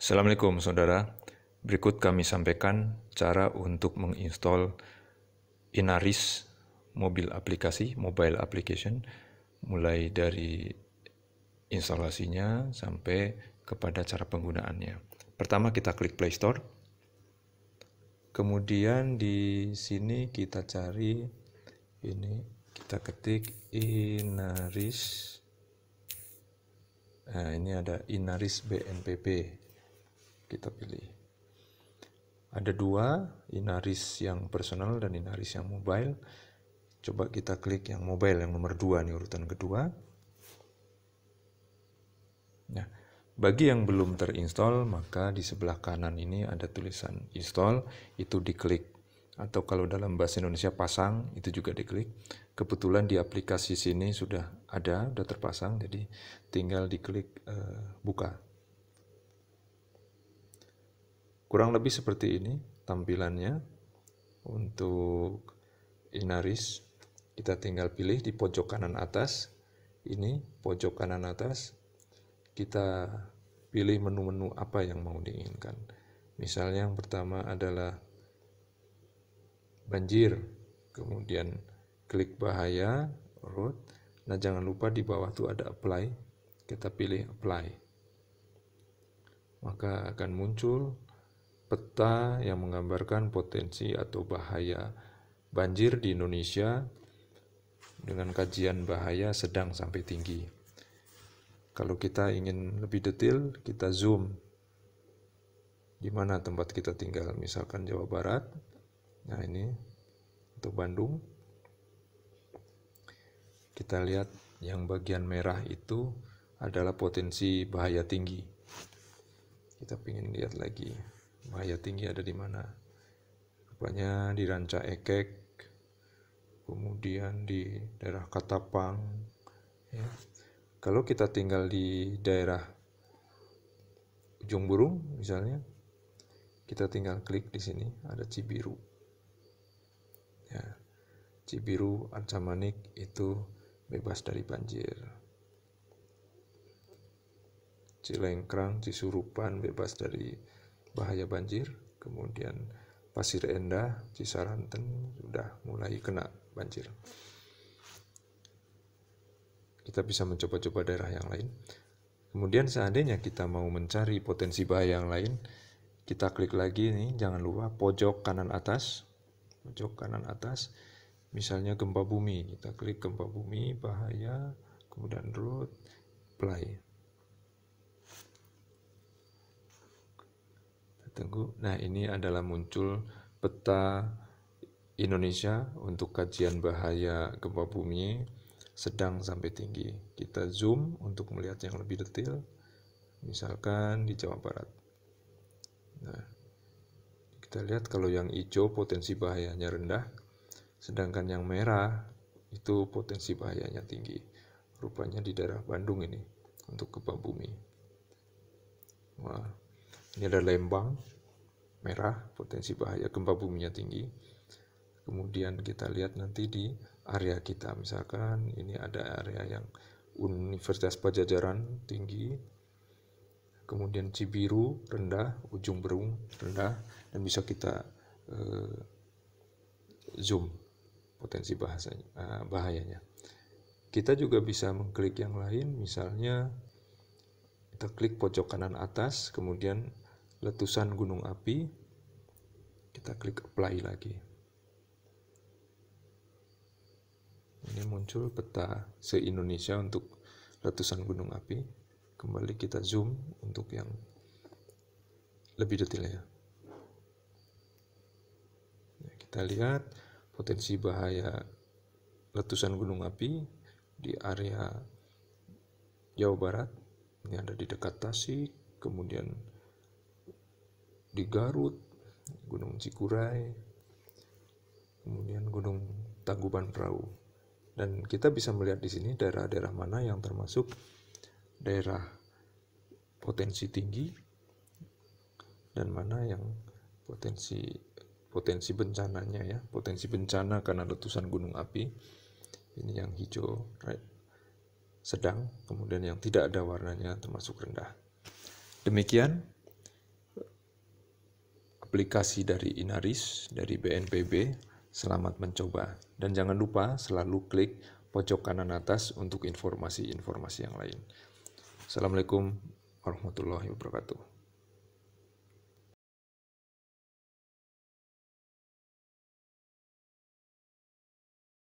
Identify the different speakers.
Speaker 1: Assalamualaikum saudara. Berikut kami sampaikan cara untuk menginstall Inaris mobil aplikasi, mobile application mulai dari instalasinya sampai kepada cara penggunaannya. Pertama kita klik Play Store. Kemudian di sini kita cari ini kita ketik Inaris. Nah, ini ada Inaris BNPB kita pilih. Ada dua, Inaris yang personal dan Inaris yang mobile. Coba kita klik yang mobile yang nomor dua nih urutan kedua. Nah, bagi yang belum terinstall maka di sebelah kanan ini ada tulisan install itu diklik atau kalau dalam bahasa Indonesia pasang itu juga diklik. Kebetulan di aplikasi sini sudah ada, sudah terpasang, jadi tinggal diklik uh, buka. Kurang lebih seperti ini tampilannya untuk Inaris. Kita tinggal pilih di pojok kanan atas. Ini pojok kanan atas. Kita pilih menu-menu apa yang mau diinginkan. Misalnya yang pertama adalah banjir, kemudian klik bahaya, road. Nah, jangan lupa di bawah tuh ada apply. Kita pilih apply. Maka akan muncul peta yang menggambarkan potensi atau bahaya banjir di Indonesia dengan kajian bahaya sedang sampai tinggi. Kalau kita ingin lebih detail, kita zoom di mana tempat kita tinggal, misalkan Jawa Barat. Nah, ini untuk Bandung. Kita lihat yang bagian merah itu adalah potensi bahaya tinggi. Kita ingin lihat lagi bahaya tinggi ada di mana rupanya di Ranca Ekek kemudian di daerah Katapang ya kalau kita tinggal di daerah ujung burung misalnya kita tinggal klik di sini ada Cibiru ya Cibiru Arcamanik itu bebas dari banjir Cilengkrang Cisurupan bebas dari bahaya banjir, kemudian Pasir Endah, Cisaranten sudah mulai kena banjir. Kita bisa mencoba-coba daerah yang lain. Kemudian seandainya kita mau mencari potensi bahaya yang lain, kita klik lagi nih, jangan lupa pojok kanan atas. Pojok kanan atas, misalnya gempa bumi, kita klik gempa bumi, bahaya, kemudian root, play. Tunggu. Nah, ini adalah muncul peta Indonesia untuk kajian bahaya gempa bumi sedang sampai tinggi. Kita zoom untuk melihat yang lebih detail. Misalkan di Jawa Barat. Nah, kita lihat kalau yang hijau potensi bahayanya rendah, sedangkan yang merah itu potensi bahayanya tinggi. Rupanya di daerah Bandung ini untuk gempa bumi. Wah, ini ada lembang merah, potensi bahaya gempa buminya tinggi. Kemudian kita lihat nanti di area kita, misalkan ini ada area yang Universitas Pajajaran tinggi, kemudian Cibiru rendah, ujung berung rendah, dan bisa kita eh, zoom potensi bahasanya, eh, bahayanya. Kita juga bisa mengklik yang lain, misalnya kita klik pojok kanan atas, kemudian letusan gunung api kita klik apply lagi ini muncul peta se-Indonesia untuk letusan gunung api kembali kita zoom untuk yang lebih detailnya nah, kita lihat potensi bahaya letusan gunung api di area Jawa Barat ini ada di dekat Tasik kemudian di Garut, Gunung Cikuray, kemudian Gunung Tangguban Perahu. Dan kita bisa melihat di sini daerah-daerah mana yang termasuk daerah potensi tinggi dan mana yang potensi potensi bencananya ya, potensi bencana karena letusan gunung api. Ini yang hijau, right? sedang, kemudian yang tidak ada warnanya termasuk rendah. Demikian aplikasi dari Inaris dari BNPB. Selamat mencoba dan jangan lupa selalu klik pojok kanan atas untuk informasi-informasi yang lain. Assalamualaikum warahmatullahi wabarakatuh.